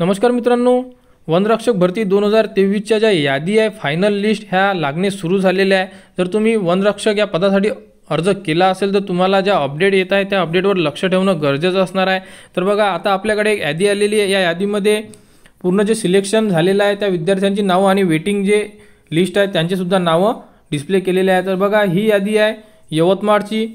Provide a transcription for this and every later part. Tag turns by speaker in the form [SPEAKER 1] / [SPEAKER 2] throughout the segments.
[SPEAKER 1] नमस्कार मित्रांनो वनरक्षक भरती दोन हजार तेवीसच्या ज्या यादी आहे फायनल लिस्ट ह्या लागणे सुरू झालेल्या आहे जर तुम्ही वनरक्षक या पदासाठी अर्ज केला असेल तर तुम्हाला ज्या अपडेट येत आहे त्या अपडेटवर लक्ष ठेवणं गरजेचं असणार आहे तर बघा आता आपल्याकडे एक यादी आलेली आहे या यादीमध्ये पूर्ण जे सिलेक्शन झालेलं आहे त्या विद्यार्थ्यांची नावं आणि वेटिंग जे लिस्ट आहे त्यांचेसुद्धा नावं डिस्प्ले केलेले आहे तर बघा ही यादी आहे यवतमाळची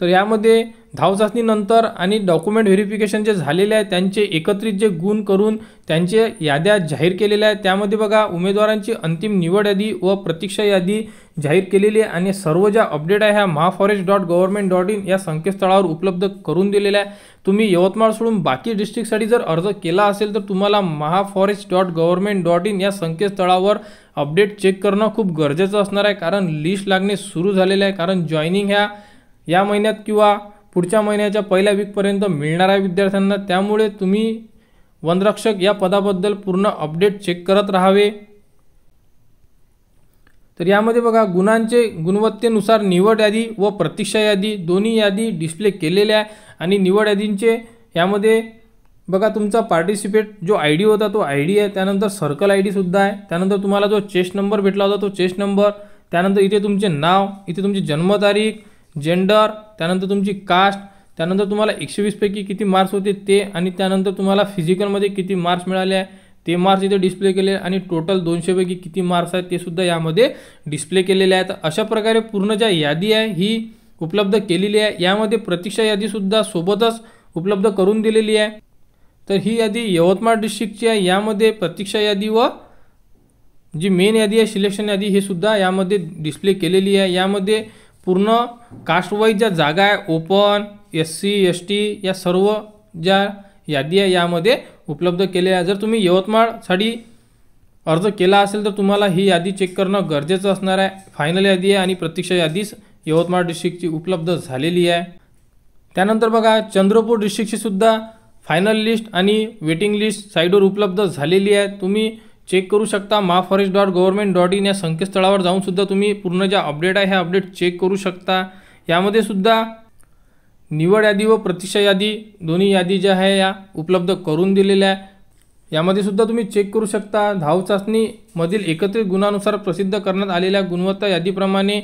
[SPEAKER 1] तर यामध्ये धावचाचणीनंतर आणि डॉक्युमेंट व्हेरिफिकेशन जे झालेले आहे त्यांचे एकत्रित जे गुण करून त्यांचे याद्या जाहीर केलेल्या आहेत त्यामध्ये बघा उमेदवारांची अंतिम निवड यादी व प्रतीक्षा यादी जाहीर केलेली आहे आणि सर्व ज्या अपडेट आहे ह्या mahaforest dot government dot in या संकेतस्थळावर उपलब्ध करून दिलेल्या आहे तुम्ही यवतमाळ सोडून बाकी डिस्ट्रिक्टसाठी जर अर्ज केला असेल तर तुम्हाला mahaforest dot government dot in या संकेतस्थळावर अपडेट चेक करणं खूप गरजेचं असणार आहे कारण लिस्ट लागणे सुरू झालेलं आहे कारण जॉईनिंग ह्या या महिन्यात किंवा पुढच्या महिन्याच्या पहिल्या वीकपर्यंत मिळणार आहे विद्यार्थ्यांना त्यामुळे तुम्ही वनरक्षक या पदाबद्दल पूर्ण अपडेट चेक करत राहावे तर यामध्ये बघा गुणांचे गुणवत्तेनुसार निवड यादी व प्रतीक्षा यादी दोन्ही यादी डिस्प्ले केलेल्या आहे आणि निवड यादींचे यामध्ये बघा तुमचा पार्टिसिपेट जो आय डी होता तो आय डी आहे त्यानंतर सर्कल आय डीसुद्धा आहे त्यानंतर तुम्हाला जो चेस्ट नंबर भेटला होता तो चेस्ट नंबर त्यानंतर इथे तुमचे नाव इथे तुमची जन्मतारीख जेंडर त्यानंतर तुमची कास्ट त्यानंतर तुम्हाला एकशे वीसपैकी किती मार्क्स होते ते आणि त्यानंतर तुम्हाला फिजिकलमध्ये किती मार्क्स मिळाले आहे ते मार्क्स इथे डिस्प्ले केले आणि टोटल दोनशेपैकी किती मार्क्स आहेत ते सुद्धा यामध्ये डिस्प्ले केलेले आहेत अशा प्रकारे पूर्ण ज्या यादी आहे ही उपलब्ध केलेली आहे यामध्ये प्रतीक्षा यादीसुद्धा सोबतच उपलब्ध करून दिलेली आहे तर ही यादी यवतमाळ डिस्ट्रिक्टची आहे यामध्ये प्रतीक्षा यादी व जी मेन यादी आहे सिलेक्शन यादी हे सुद्धा यामध्ये डिस्प्ले केलेली आहे यामध्ये पूर्ण कास्टवाईज ज्या जागा आहे open S C S T या सर्व ज्या यादी आहे यामध्ये उपलब्ध केलेल्या जर तुम्ही यवतमाळसाठी अर्ज केला असेल तर तुम्हाला ही यादी चेक करणं गरजेचं असणार आहे फायनल यादी आहे आणि प्रतीक्षा यादीच यवतमाळ डिस्ट्रिक्टची उपलब्ध झालेली आहे त्यानंतर बघा चंद्रपूर डिस्ट्रिक्टची सुद्धा फायनल लिस्ट आणि वेटिंग लिस्ट साईडवर उपलब्ध झालेली आहे तुम्ही चेक करू शकता mahaforest dot government dot in या संकेतस्थळावर जाऊनसुद्धा तुम्ही पूर्ण ज्या अपडेट आहे ह्या अपडेट चेक करू शकता यामध्ये सुद्धा निवड यादी व प्रतीक्षा यादी दोन्ही यादी ज्या आहे या उपलब्ध करून दिलेल्या आहे यामध्ये सुद्धा तुम्ही चेक करू शकता धाव चाचणीमधील एकत्रित गुणानुसार प्रसिद्ध करण्यात आलेल्या गुणवत्ता यादीप्रमाणे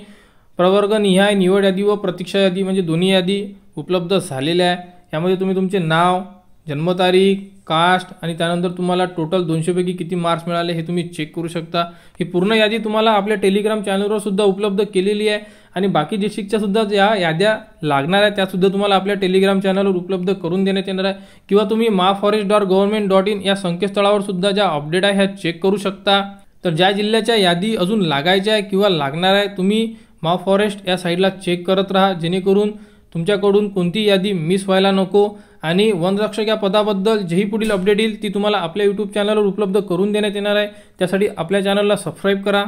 [SPEAKER 1] निहाय निवड यादी व प्रतीक्षा यादी म्हणजे दोन्ही यादी उपलब्ध झालेल्या आहे यामध्ये तुम्ही तुमचे नाव जन्मतारीख कास्ट आणि त्यानंतर तुम्हाला टोटल दोनशेपैकी किती मार्क्स मिळाले हे तुम्ही चेक करू शकता ही पूर्ण यादी तुम्हाला आपल्या टेलिग्राम चॅनलवर सुद्धा उपलब्ध केलेली आहे आणि बाकी डिस्ट्रिक्टच्या सुद्धा ज्या याद्या लागणार आहेत त्यासुद्धा तुम्हाला आपल्या टेलिग्राम चॅनलवर उपलब्ध करून देण्यात येणार आहे किंवा तुम्ही mahaforest dot government dot in या संकेतस्थळावर सुद्धा ज्या अपडेट आहे ह्या चेक करू शकता तर ज्या जिल्ह्याच्या यादी अजून लागायच्या आहे किंवा लागणार आहे तुम्ही मा फॉरेस्ट या साईडला चेक करत राहा जेणेकरून तुमच्याकडून कोणती यादी मिस व्हायला नको आणि वनरक्षक या पदाबद्दल जेही पुढील अपडेट येईल ती तुम्हाला आपल्या यूट्यूब चॅनलवर उपलब्ध करून देण्यात येणार आहे त्यासाठी आपल्या चॅनलला सबस्क्राईब करा